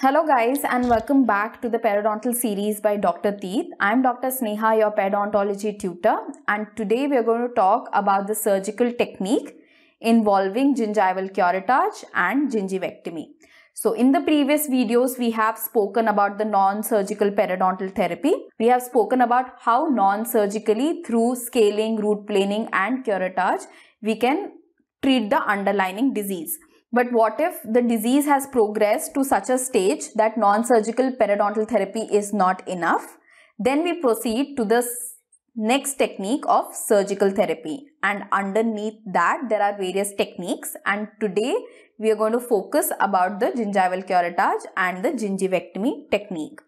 Hello guys and welcome back to the periodontal series by Dr. Teeth. I'm Dr. Sneha, your periodontology tutor and today we are going to talk about the surgical technique involving gingival curettage and gingivectomy. So in the previous videos, we have spoken about the non-surgical periodontal therapy. We have spoken about how non-surgically through scaling, root planing and curettage, we can treat the underlying disease. But what if the disease has progressed to such a stage that non-surgical periodontal therapy is not enough? Then we proceed to the next technique of surgical therapy and underneath that there are various techniques and today we are going to focus about the gingival curettage and the gingivectomy technique.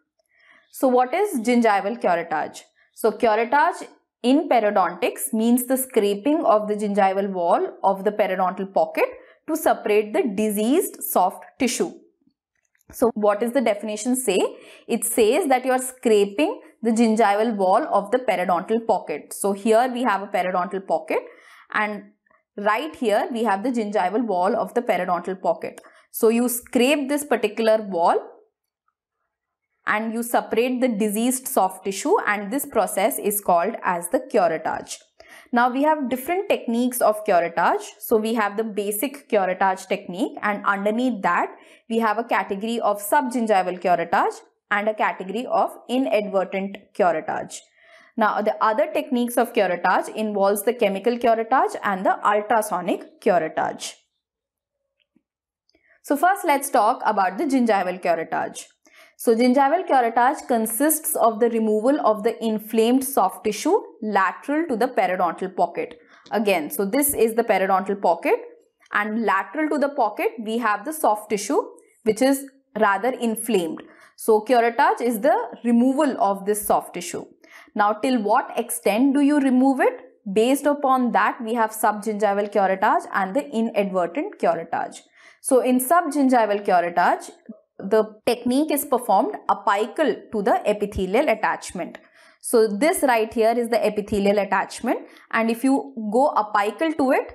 So what is gingival curettage? So curettage in periodontics means the scraping of the gingival wall of the periodontal pocket to separate the diseased soft tissue. So what does the definition say? It says that you are scraping the gingival wall of the periodontal pocket. So here we have a periodontal pocket and right here we have the gingival wall of the periodontal pocket. So you scrape this particular wall and you separate the diseased soft tissue and this process is called as the curettage. Now we have different techniques of curettage. So we have the basic curettage technique and underneath that we have a category of subgingival curettage and a category of inadvertent curettage. Now, the other techniques of curettage involves the chemical curettage and the ultrasonic curettage. So first let's talk about the gingival curettage. So gingival curettage consists of the removal of the inflamed soft tissue lateral to the periodontal pocket. Again, so this is the periodontal pocket and lateral to the pocket we have the soft tissue which is rather inflamed. So curettage is the removal of this soft tissue. Now, till what extent do you remove it? Based upon that, we have subgingival curettage and the inadvertent curettage. So, in subgingival curettage, the technique is performed apical to the epithelial attachment. So, this right here is the epithelial attachment and if you go apical to it,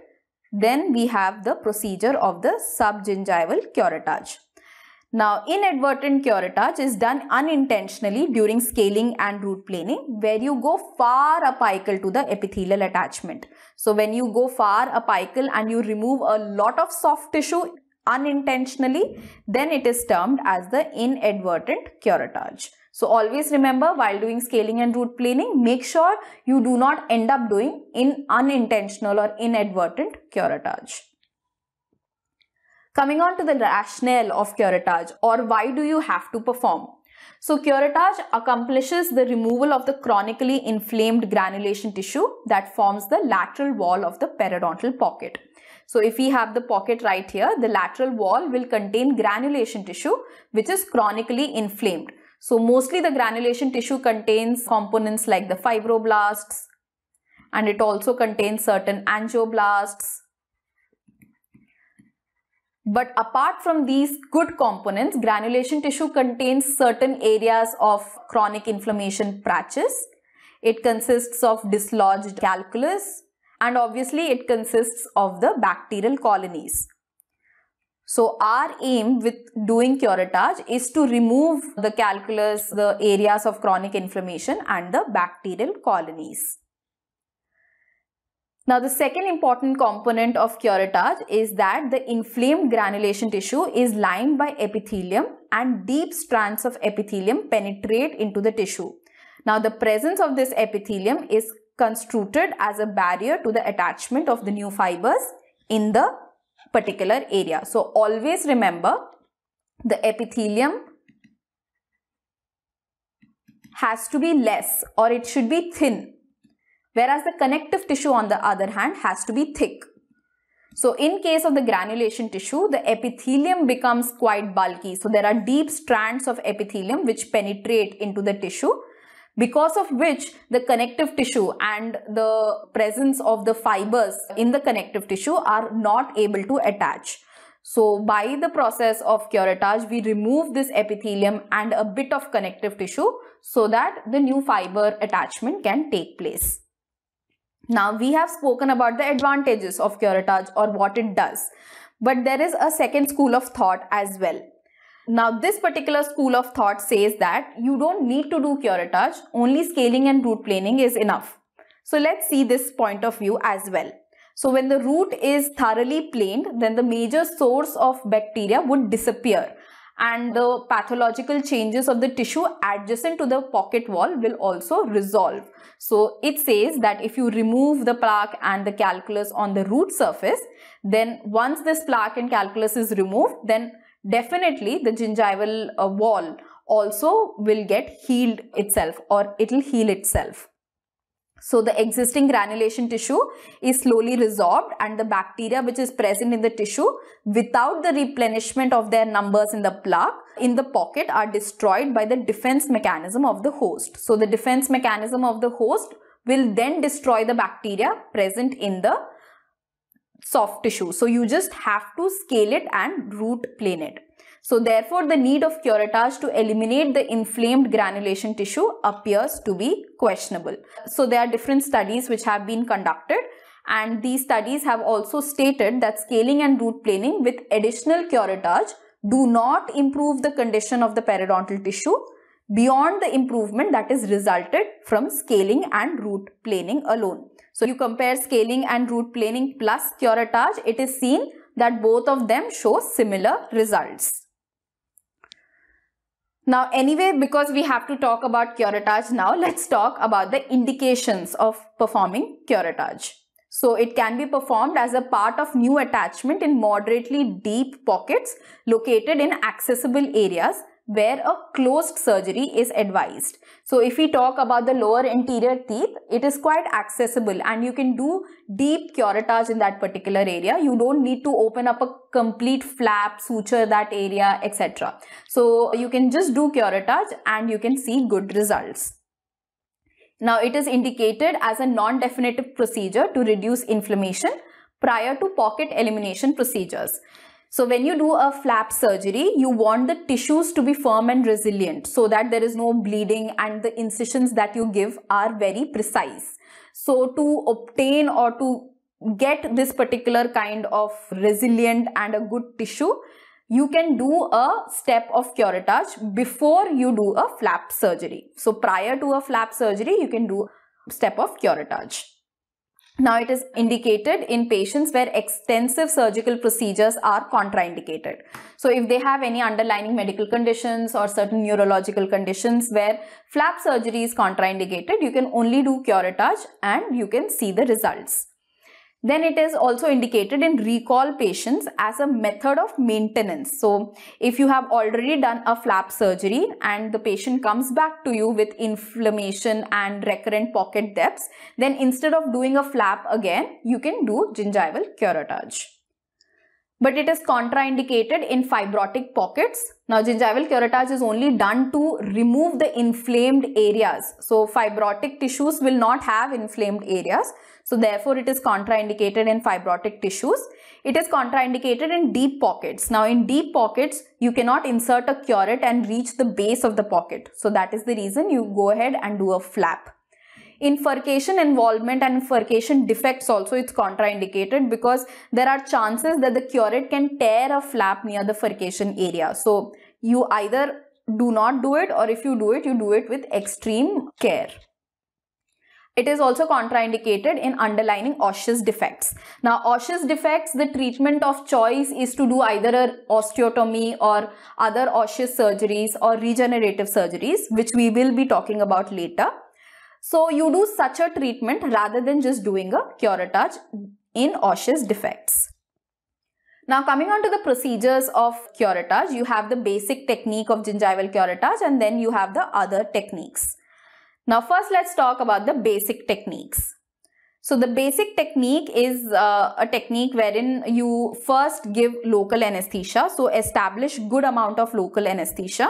then we have the procedure of the subgingival curettage. Now, inadvertent curettage is done unintentionally during scaling and root planing where you go far apical to the epithelial attachment. So, when you go far apical and you remove a lot of soft tissue unintentionally, then it is termed as the inadvertent curettage. So, always remember while doing scaling and root planing, make sure you do not end up doing in unintentional or inadvertent curettage. Coming on to the rationale of curettage or why do you have to perform? So curettage accomplishes the removal of the chronically inflamed granulation tissue that forms the lateral wall of the periodontal pocket. So if we have the pocket right here, the lateral wall will contain granulation tissue which is chronically inflamed. So mostly the granulation tissue contains components like the fibroblasts and it also contains certain angioblasts but apart from these good components, granulation tissue contains certain areas of chronic inflammation patches. It consists of dislodged calculus and obviously it consists of the bacterial colonies. So our aim with doing curettage is to remove the calculus, the areas of chronic inflammation and the bacterial colonies. Now the second important component of curettage is that the inflamed granulation tissue is lined by epithelium and deep strands of epithelium penetrate into the tissue. Now the presence of this epithelium is constructed as a barrier to the attachment of the new fibers in the particular area. So always remember the epithelium has to be less or it should be thin whereas the connective tissue on the other hand has to be thick. So in case of the granulation tissue, the epithelium becomes quite bulky. So there are deep strands of epithelium which penetrate into the tissue because of which the connective tissue and the presence of the fibers in the connective tissue are not able to attach. So by the process of curettage, we remove this epithelium and a bit of connective tissue so that the new fiber attachment can take place. Now we have spoken about the advantages of curettage or what it does. But there is a second school of thought as well. Now this particular school of thought says that you don't need to do curettage, only scaling and root planing is enough. So let's see this point of view as well. So when the root is thoroughly planed, then the major source of bacteria would disappear and the pathological changes of the tissue adjacent to the pocket wall will also resolve. So it says that if you remove the plaque and the calculus on the root surface, then once this plaque and calculus is removed, then definitely the gingival uh, wall also will get healed itself or it'll heal itself. So the existing granulation tissue is slowly resorbed and the bacteria which is present in the tissue without the replenishment of their numbers in the plaque in the pocket are destroyed by the defense mechanism of the host. So the defense mechanism of the host will then destroy the bacteria present in the soft tissue. So you just have to scale it and root plane it. So therefore, the need of curettage to eliminate the inflamed granulation tissue appears to be questionable. So there are different studies which have been conducted and these studies have also stated that scaling and root planing with additional curettage do not improve the condition of the periodontal tissue beyond the improvement that is resulted from scaling and root planing alone. So you compare scaling and root planing plus curettage, it is seen that both of them show similar results. Now anyway, because we have to talk about curettage now, let's talk about the indications of performing curettage. So it can be performed as a part of new attachment in moderately deep pockets located in accessible areas where a closed surgery is advised. So if we talk about the lower anterior teeth, it is quite accessible and you can do deep curettage in that particular area. You don't need to open up a complete flap, suture that area, etc. So you can just do curettage and you can see good results. Now it is indicated as a non-definitive procedure to reduce inflammation prior to pocket elimination procedures. So when you do a flap surgery, you want the tissues to be firm and resilient so that there is no bleeding and the incisions that you give are very precise. So to obtain or to get this particular kind of resilient and a good tissue, you can do a step of curettage before you do a flap surgery. So prior to a flap surgery, you can do step of curettage. Now it is indicated in patients where extensive surgical procedures are contraindicated. So if they have any underlying medical conditions or certain neurological conditions where flap surgery is contraindicated, you can only do curettage and you can see the results. Then it is also indicated in recall patients as a method of maintenance. So if you have already done a flap surgery and the patient comes back to you with inflammation and recurrent pocket depths, then instead of doing a flap again, you can do gingival curettage but it is contraindicated in fibrotic pockets. Now, gingival curettage is only done to remove the inflamed areas. So, fibrotic tissues will not have inflamed areas. So therefore it is contraindicated in fibrotic tissues. It is contraindicated in deep pockets. Now in deep pockets, you cannot insert a curette and reach the base of the pocket. So that is the reason you go ahead and do a flap. Infurcation involvement and infurcation defects also it's contraindicated because there are chances that the curette can tear a flap near the furcation area. So you either do not do it or if you do it, you do it with extreme care. It is also contraindicated in underlining osseous defects. Now, osseous defects, the treatment of choice is to do either an osteotomy or other osseous surgeries or regenerative surgeries, which we will be talking about later. So, you do such a treatment rather than just doing a curettage in osseous defects. Now coming on to the procedures of curettage, you have the basic technique of gingival curettage and then you have the other techniques. Now first let's talk about the basic techniques. So the basic technique is uh, a technique wherein you first give local anesthesia. So establish good amount of local anesthesia.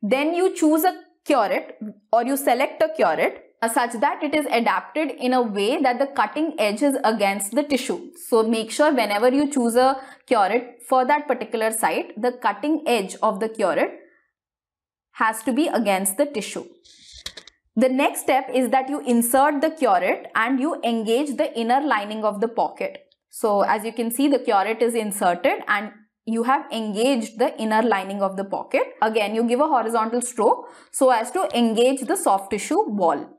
Then you choose a curate or you select a curate uh, such that it is adapted in a way that the cutting edge is against the tissue. So make sure whenever you choose a curate for that particular site, the cutting edge of the curate has to be against the tissue. The next step is that you insert the curate and you engage the inner lining of the pocket. So as you can see, the curate is inserted and you have engaged the inner lining of the pocket. Again, you give a horizontal stroke so as to engage the soft tissue wall.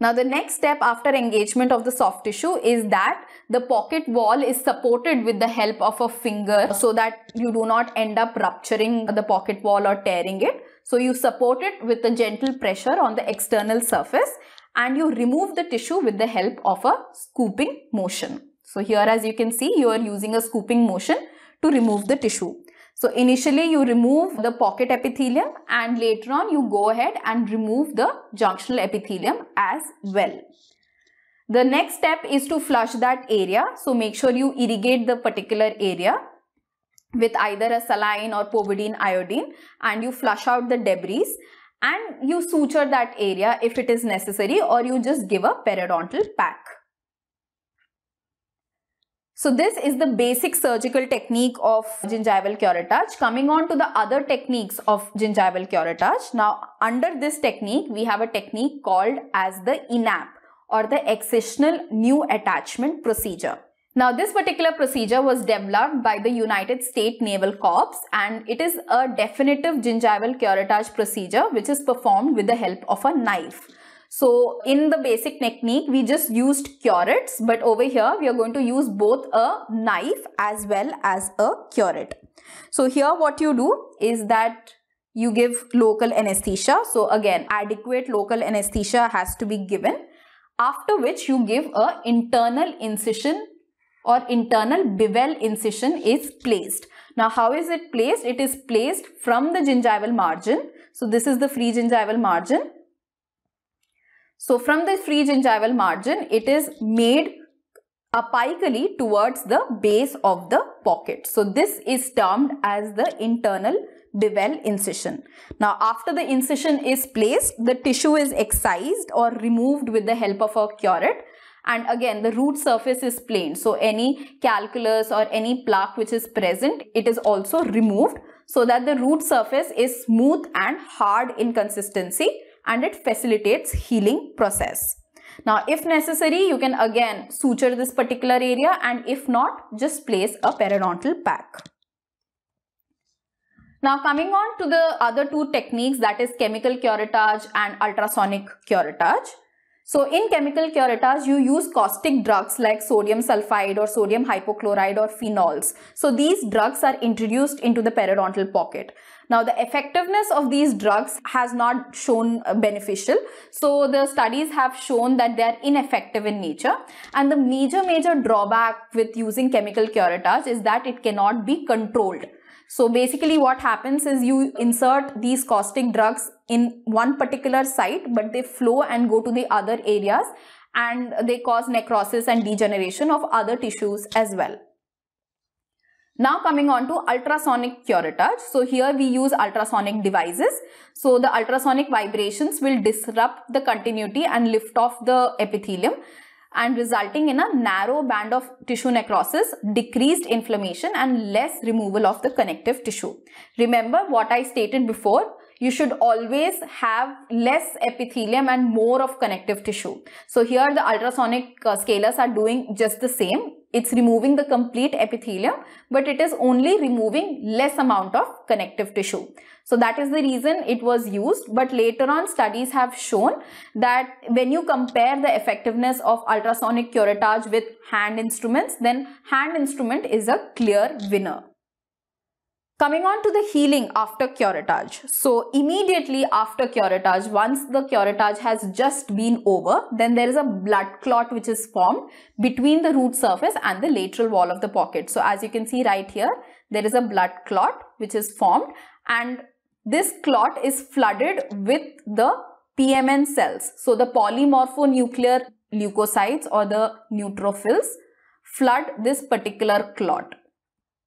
Now the next step after engagement of the soft tissue is that the pocket wall is supported with the help of a finger so that you do not end up rupturing the pocket wall or tearing it. So you support it with a gentle pressure on the external surface and you remove the tissue with the help of a scooping motion. So here as you can see you are using a scooping motion to remove the tissue. So initially you remove the pocket epithelium and later on you go ahead and remove the junctional epithelium as well. The next step is to flush that area. So make sure you irrigate the particular area with either a saline or povidine iodine and you flush out the debris and you suture that area if it is necessary or you just give a periodontal pack. So this is the basic surgical technique of gingival curettage. Coming on to the other techniques of gingival curettage. Now under this technique, we have a technique called as the INAP or the excisional new attachment procedure. Now this particular procedure was developed by the United States Naval Corps and it is a definitive gingival curettage procedure which is performed with the help of a knife. So in the basic technique, we just used curettes, but over here we are going to use both a knife as well as a curette. So here what you do is that you give local anesthesia. So again, adequate local anesthesia has to be given after which you give a internal incision or internal bevel incision is placed. Now how is it placed? It is placed from the gingival margin. So this is the free gingival margin so from the free gingival margin, it is made apically towards the base of the pocket. So this is termed as the internal bevel incision. Now after the incision is placed, the tissue is excised or removed with the help of a curette and again the root surface is plain. So any calculus or any plaque which is present, it is also removed so that the root surface is smooth and hard in consistency and it facilitates healing process. Now, if necessary, you can again suture this particular area and if not, just place a periodontal pack. Now coming on to the other two techniques that is chemical curettage and ultrasonic curettage. So in chemical curettage, you use caustic drugs like sodium sulfide or sodium hypochlorite or phenols. So these drugs are introduced into the periodontal pocket. Now the effectiveness of these drugs has not shown uh, beneficial. So the studies have shown that they are ineffective in nature. And the major, major drawback with using chemical curettage is that it cannot be controlled. So basically what happens is you insert these caustic drugs in one particular site, but they flow and go to the other areas and they cause necrosis and degeneration of other tissues as well. Now coming on to ultrasonic curettage. So here we use ultrasonic devices. So the ultrasonic vibrations will disrupt the continuity and lift off the epithelium and resulting in a narrow band of tissue necrosis, decreased inflammation and less removal of the connective tissue. Remember what I stated before, you should always have less epithelium and more of connective tissue. So here the ultrasonic uh, scalars are doing just the same it's removing the complete epithelium, but it is only removing less amount of connective tissue. So that is the reason it was used. But later on, studies have shown that when you compare the effectiveness of ultrasonic curettage with hand instruments, then hand instrument is a clear winner. Coming on to the healing after curettage. So immediately after curettage, once the curettage has just been over, then there is a blood clot which is formed between the root surface and the lateral wall of the pocket. So as you can see right here, there is a blood clot which is formed and this clot is flooded with the PMN cells. So the polymorphonuclear leukocytes or the neutrophils flood this particular clot.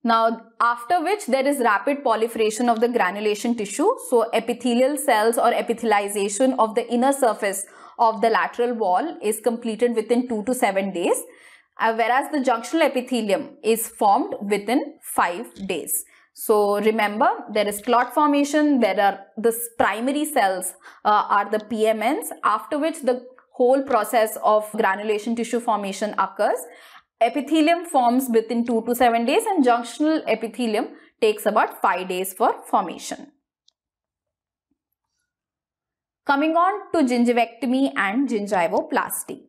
Now, after which there is rapid proliferation of the granulation tissue. So epithelial cells or epithelization of the inner surface of the lateral wall is completed within 2 to 7 days. Uh, whereas the junctional epithelium is formed within 5 days. So remember, there is clot formation, there are the primary cells uh, are the PMNs, after which the whole process of granulation tissue formation occurs Epithelium forms within 2 to 7 days and junctional epithelium takes about 5 days for formation. Coming on to gingivectomy and gingivoplasty.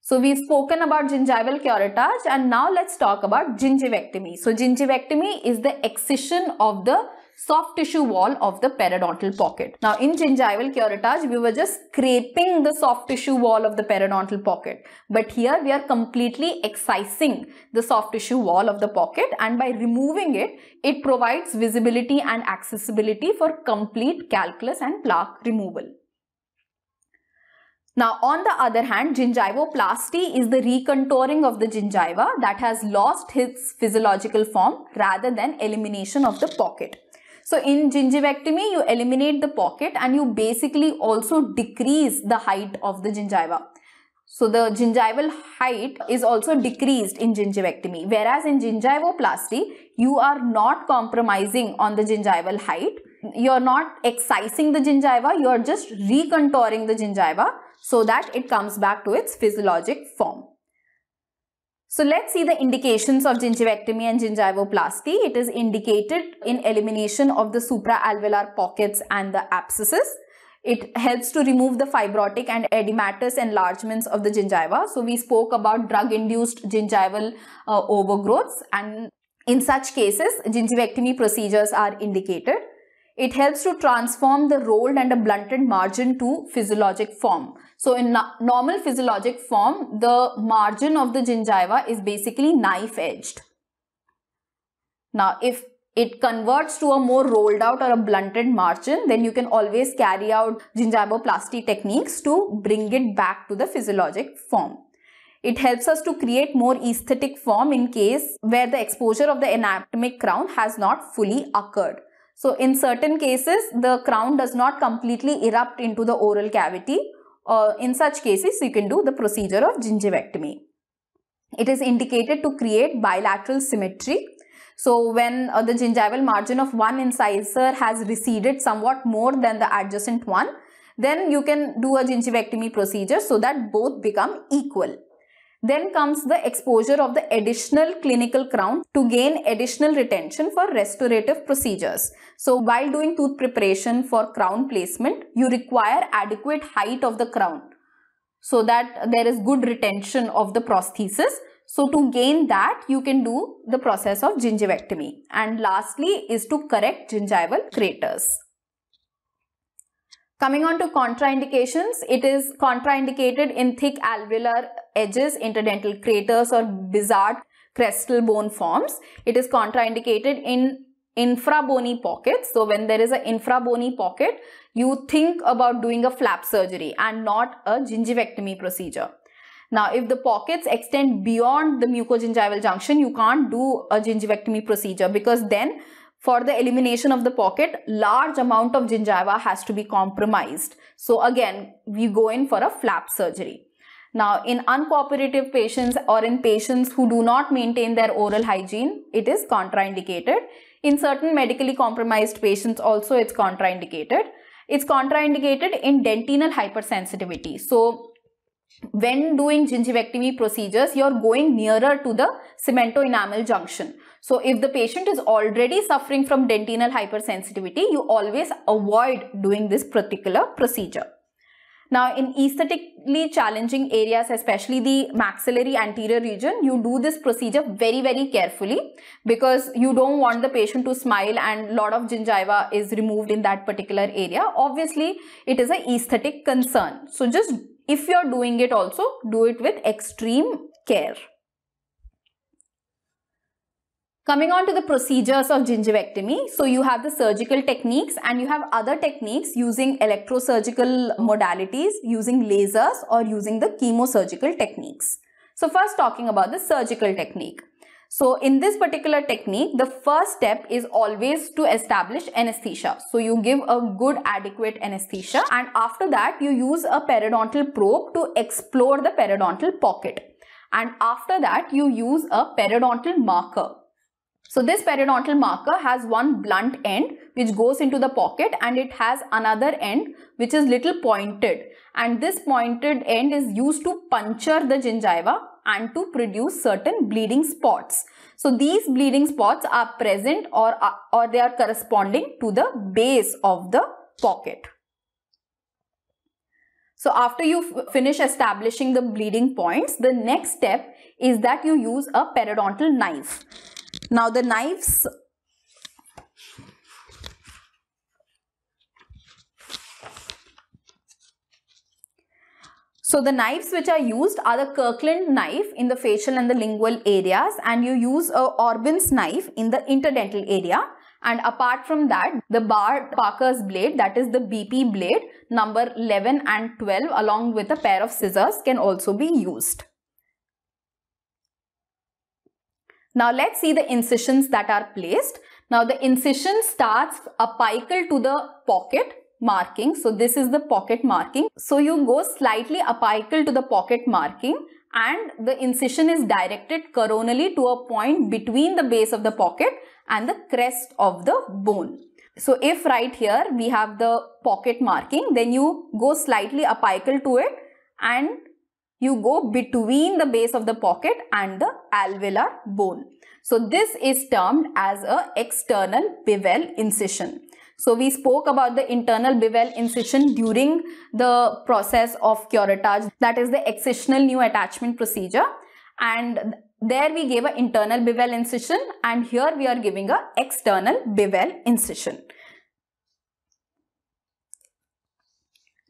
So we've spoken about gingival curettage and now let's talk about gingivectomy. So gingivectomy is the excision of the soft tissue wall of the periodontal pocket. Now in gingival curettage, we were just scraping the soft tissue wall of the periodontal pocket. But here we are completely excising the soft tissue wall of the pocket and by removing it, it provides visibility and accessibility for complete calculus and plaque removal. Now, on the other hand, gingivoplasty is the recontouring of the gingiva that has lost its physiological form rather than elimination of the pocket. So in gingivectomy, you eliminate the pocket and you basically also decrease the height of the gingiva. So the gingival height is also decreased in gingivectomy. Whereas in gingivoplasty, you are not compromising on the gingival height. You're not excising the gingiva, you're just recontouring the gingiva so that it comes back to its physiologic form. So let's see the indications of gingivectomy and gingivoplasty. It is indicated in elimination of the supraalveolar pockets and the abscesses. It helps to remove the fibrotic and edematous enlargements of the gingiva. So we spoke about drug-induced gingival uh, overgrowths and in such cases, gingivectomy procedures are indicated. It helps to transform the rolled and a blunted margin to physiologic form. So in normal physiologic form, the margin of the gingiva is basically knife edged. Now if it converts to a more rolled out or a blunted margin, then you can always carry out gingivoplasty techniques to bring it back to the physiologic form. It helps us to create more aesthetic form in case where the exposure of the anatomic crown has not fully occurred. So in certain cases, the crown does not completely erupt into the oral cavity. Uh, in such cases, you can do the procedure of gingivectomy. It is indicated to create bilateral symmetry. So when uh, the gingival margin of one incisor has receded somewhat more than the adjacent one, then you can do a gingivectomy procedure so that both become equal. Then comes the exposure of the additional clinical crown to gain additional retention for restorative procedures. So while doing tooth preparation for crown placement, you require adequate height of the crown so that there is good retention of the prosthesis. So to gain that, you can do the process of gingivectomy. And lastly is to correct gingival craters. Coming on to contraindications, it is contraindicated in thick alveolar edges, interdental craters or bizarre crestal bone forms. It is contraindicated in infrabony pockets. So when there is an infrabony pocket, you think about doing a flap surgery and not a gingivectomy procedure. Now, if the pockets extend beyond the mucogingival junction, you can't do a gingivectomy procedure because then for the elimination of the pocket, large amount of gingiva has to be compromised. So again, we go in for a flap surgery. Now, in uncooperative patients or in patients who do not maintain their oral hygiene, it is contraindicated. In certain medically compromised patients also it's contraindicated. It's contraindicated in dentinal hypersensitivity. So, when doing gingivectomy procedures, you're going nearer to the cemento enamel junction. So if the patient is already suffering from dentinal hypersensitivity, you always avoid doing this particular procedure. Now in aesthetically challenging areas, especially the maxillary anterior region, you do this procedure very, very carefully because you don't want the patient to smile and lot of gingiva is removed in that particular area. Obviously, it is an aesthetic concern. So just if you're doing it also, do it with extreme care. Coming on to the procedures of gingivectomy. So you have the surgical techniques and you have other techniques using electrosurgical modalities, using lasers or using the chemosurgical techniques. So first talking about the surgical technique. So in this particular technique, the first step is always to establish anesthesia. So you give a good adequate anesthesia and after that you use a periodontal probe to explore the periodontal pocket. And after that you use a periodontal marker so this periodontal marker has one blunt end which goes into the pocket and it has another end which is little pointed and this pointed end is used to puncture the gingiva and to produce certain bleeding spots. So these bleeding spots are present or, or they are corresponding to the base of the pocket. So after you finish establishing the bleeding points, the next step is that you use a periodontal knife. Now the knives So the knives which are used are the Kirkland knife in the facial and the lingual areas and you use a Orbin's knife in the interdental area and apart from that the Bar Parker's blade that is the BP blade number 11 and 12 along with a pair of scissors can also be used. Now let's see the incisions that are placed. Now the incision starts a apical to the pocket marking. So this is the pocket marking. So you go slightly apical to the pocket marking and the incision is directed coronally to a point between the base of the pocket and the crest of the bone. So if right here we have the pocket marking, then you go slightly apical to it and you go between the base of the pocket and the alveolar bone. So this is termed as a external bevel incision. So we spoke about the internal bevel incision during the process of curettage that is the excisional new attachment procedure and there we gave an internal bevel incision and here we are giving an external bevel incision.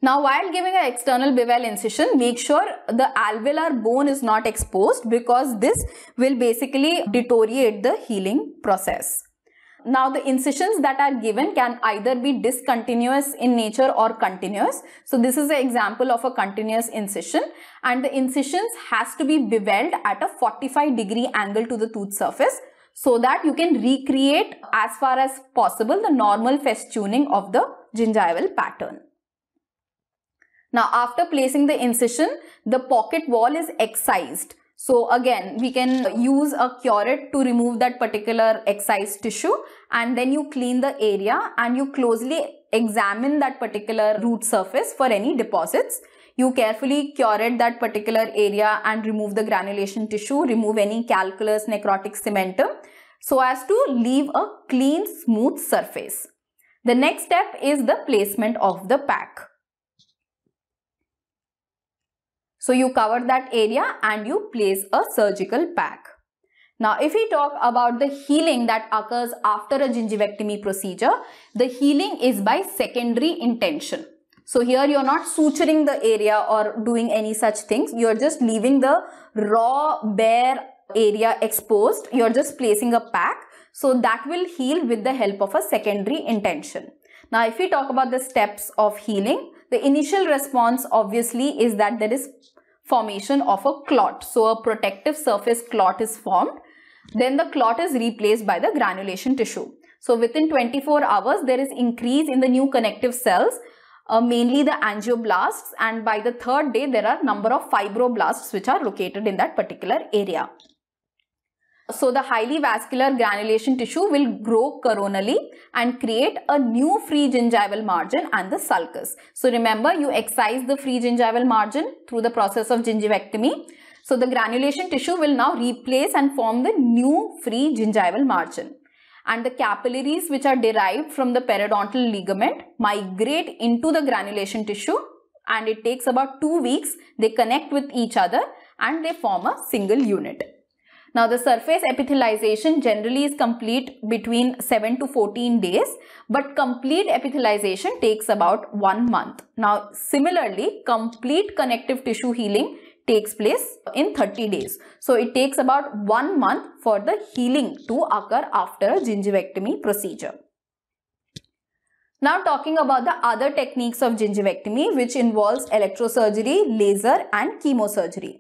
Now while giving an external bevel incision, make sure the alveolar bone is not exposed because this will basically deteriorate the healing process. Now the incisions that are given can either be discontinuous in nature or continuous. So this is an example of a continuous incision and the incisions has to be beveled at a 45 degree angle to the tooth surface so that you can recreate as far as possible the normal festooning of the gingival pattern. Now after placing the incision, the pocket wall is excised. So again, we can use a curette to remove that particular excised tissue and then you clean the area and you closely examine that particular root surface for any deposits. You carefully curette that particular area and remove the granulation tissue, remove any calculus, necrotic cementum so as to leave a clean smooth surface. The next step is the placement of the pack. So you cover that area and you place a surgical pack. Now, if we talk about the healing that occurs after a gingivectomy procedure, the healing is by secondary intention. So here you're not suturing the area or doing any such things. You're just leaving the raw, bare area exposed. You're just placing a pack. So that will heal with the help of a secondary intention. Now, if we talk about the steps of healing, the initial response obviously is that there is formation of a clot. So a protective surface clot is formed. Then the clot is replaced by the granulation tissue. So within 24 hours, there is increase in the new connective cells, uh, mainly the angioblasts. And by the third day, there are number of fibroblasts which are located in that particular area. So the highly vascular granulation tissue will grow coronally and create a new free gingival margin and the sulcus. So remember you excise the free gingival margin through the process of gingivectomy. So the granulation tissue will now replace and form the new free gingival margin. And the capillaries which are derived from the periodontal ligament migrate into the granulation tissue and it takes about two weeks. They connect with each other and they form a single unit. Now the surface epithelization generally is complete between 7 to 14 days but complete epithelization takes about 1 month. Now similarly complete connective tissue healing takes place in 30 days. So it takes about 1 month for the healing to occur after a gingivectomy procedure. Now talking about the other techniques of gingivectomy which involves electrosurgery, laser and chemosurgery.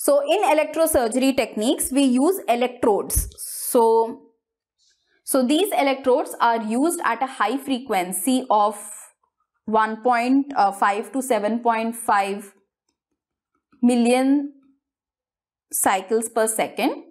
So in electrosurgery techniques, we use electrodes. So, so these electrodes are used at a high frequency of uh, 1.5 to 7.5 million cycles per second.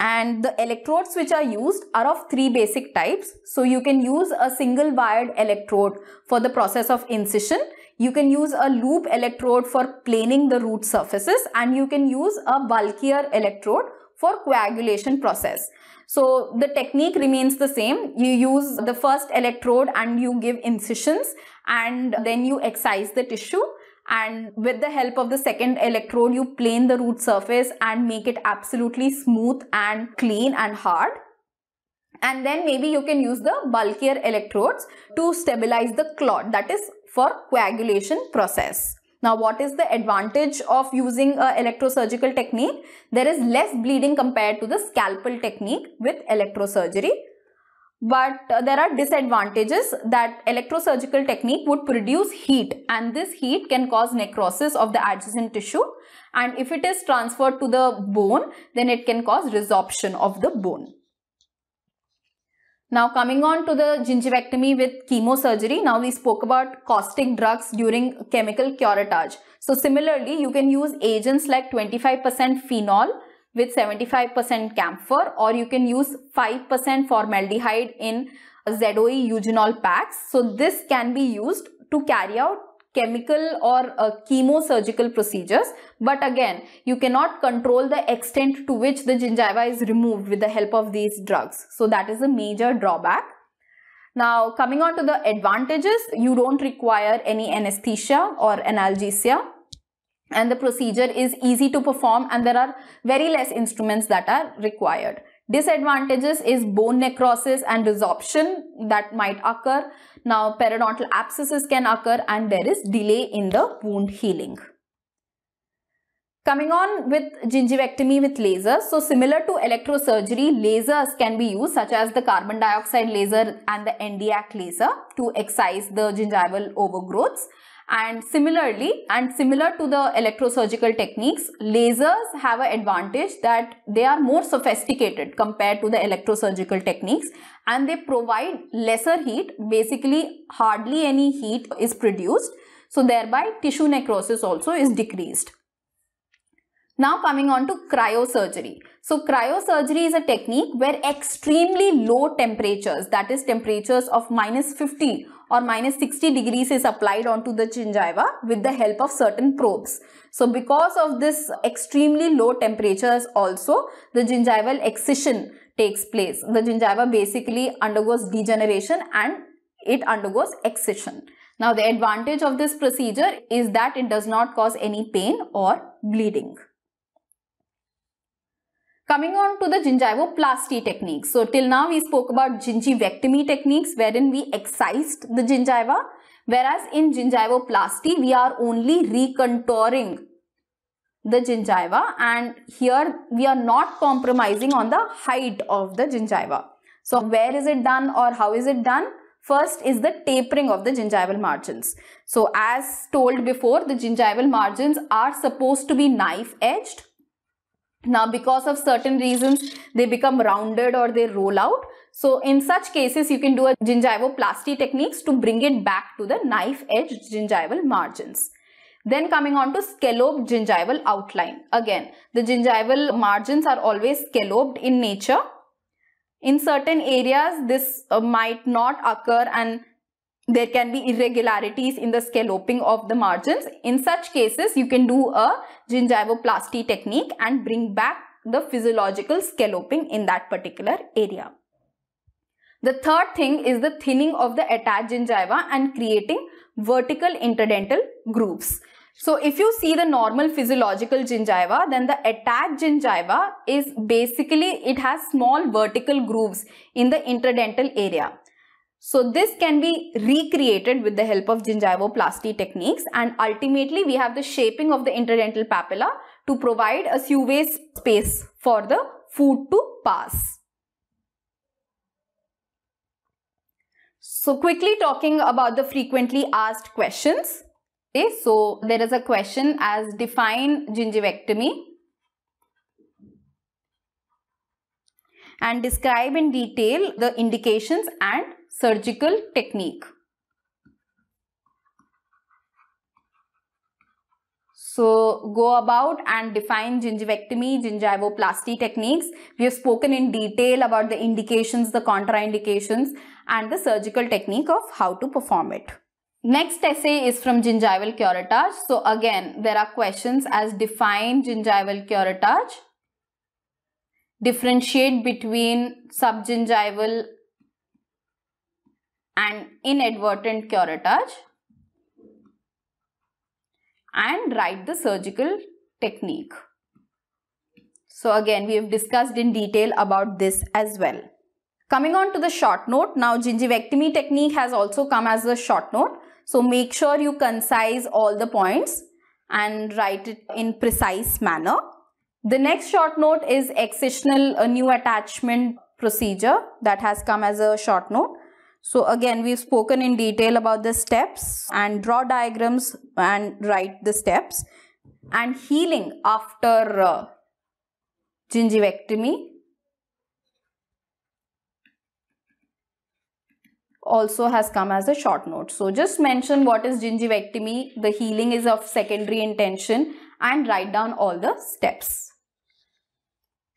And the electrodes which are used are of three basic types. So you can use a single wired electrode for the process of incision you can use a loop electrode for planing the root surfaces and you can use a bulkier electrode for coagulation process. So the technique remains the same. You use the first electrode and you give incisions and then you excise the tissue and with the help of the second electrode you plane the root surface and make it absolutely smooth and clean and hard and then maybe you can use the bulkier electrodes to stabilize the clot that is for coagulation process. Now, what is the advantage of using a electrosurgical technique? There is less bleeding compared to the scalpel technique with electrosurgery. But uh, there are disadvantages that electrosurgical technique would produce heat and this heat can cause necrosis of the adjacent tissue. And if it is transferred to the bone, then it can cause resorption of the bone. Now coming on to the gingivectomy with chemosurgery. Now we spoke about caustic drugs during chemical curettage. So similarly, you can use agents like 25% phenol with 75% camphor or you can use 5% formaldehyde in ZOE eugenol packs. So this can be used to carry out chemical or uh, chemo-surgical procedures. But again, you cannot control the extent to which the gingiva is removed with the help of these drugs. So that is a major drawback. Now, coming on to the advantages, you don't require any anesthesia or analgesia and the procedure is easy to perform and there are very less instruments that are required. Disadvantages is bone necrosis and resorption that might occur. Now periodontal abscesses can occur and there is delay in the wound healing. Coming on with gingivectomy with lasers, so similar to electrosurgery, lasers can be used such as the carbon dioxide laser and the NDAC laser to excise the gingival overgrowths and similarly and similar to the electrosurgical techniques lasers have an advantage that they are more sophisticated compared to the electrosurgical techniques and they provide lesser heat basically hardly any heat is produced so thereby tissue necrosis also is decreased now coming on to cryosurgery. So cryosurgery is a technique where extremely low temperatures, that is temperatures of minus 50 or minus 60 degrees is applied onto the gingiva with the help of certain probes. So because of this extremely low temperatures also, the gingival excision takes place. The gingiva basically undergoes degeneration and it undergoes excision. Now the advantage of this procedure is that it does not cause any pain or bleeding. Coming on to the gingivoplasty technique. So till now we spoke about gingivectomy techniques wherein we excised the gingiva whereas in gingivoplasty we are only recontouring the gingiva and here we are not compromising on the height of the gingiva. So where is it done or how is it done? First is the tapering of the gingival margins. So as told before, the gingival margins are supposed to be knife edged now, because of certain reasons, they become rounded or they roll out. So in such cases, you can do a gingivoplasty techniques to bring it back to the knife edge gingival margins. Then coming on to scalloped gingival outline. Again, the gingival margins are always scalloped in nature. In certain areas, this uh, might not occur and there can be irregularities in the scalloping of the margins. In such cases, you can do a gingivoplasty technique and bring back the physiological scalloping in that particular area. The third thing is the thinning of the attached gingiva and creating vertical interdental grooves. So if you see the normal physiological gingiva, then the attached gingiva is basically, it has small vertical grooves in the interdental area. So this can be recreated with the help of gingivoplasty techniques and ultimately we have the shaping of the interdental papilla to provide a sewage space for the food to pass. So quickly talking about the frequently asked questions. Okay, so there is a question as define gingivectomy and describe in detail the indications and surgical technique. So go about and define gingivectomy, gingivoplasty techniques. We have spoken in detail about the indications, the contraindications and the surgical technique of how to perform it. Next essay is from gingival curettage. So again, there are questions as define gingival curettage, differentiate between subgingival and inadvertent curettage and write the surgical technique. So again, we have discussed in detail about this as well. Coming on to the short note, now gingivectomy technique has also come as a short note. So make sure you concise all the points and write it in precise manner. The next short note is excisional new attachment procedure that has come as a short note. So again, we've spoken in detail about the steps and draw diagrams and write the steps and healing after uh, gingivectomy also has come as a short note. So just mention what is gingivectomy, the healing is of secondary intention and write down all the steps.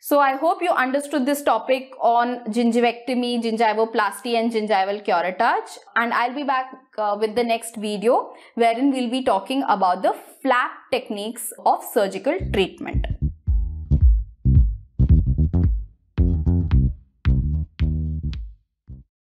So I hope you understood this topic on gingivectomy, gingivoplasty and gingival curettage and I'll be back uh, with the next video wherein we'll be talking about the flap techniques of surgical treatment.